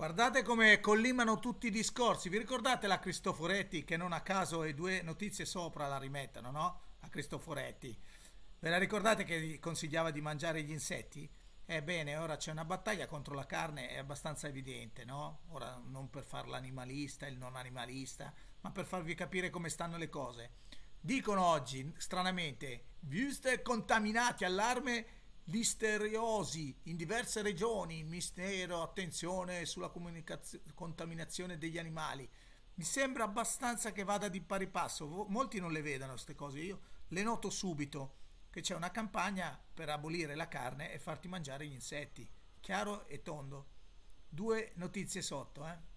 Guardate come collimano tutti i discorsi. Vi ricordate la Cristoforetti che non a caso e due notizie sopra la rimettono, no? La Cristoforetti. Ve la ricordate che consigliava di mangiare gli insetti? Ebbene, ora c'è una battaglia contro la carne, è abbastanza evidente, no? Ora non per far l'animalista, il non animalista, ma per farvi capire come stanno le cose. Dicono oggi, stranamente, visto e contaminati allarme listeriosi in diverse regioni, mistero, attenzione sulla contaminazione degli animali. Mi sembra abbastanza che vada di pari passo, molti non le vedano queste cose, io le noto subito che c'è una campagna per abolire la carne e farti mangiare gli insetti, chiaro e tondo. Due notizie sotto, eh?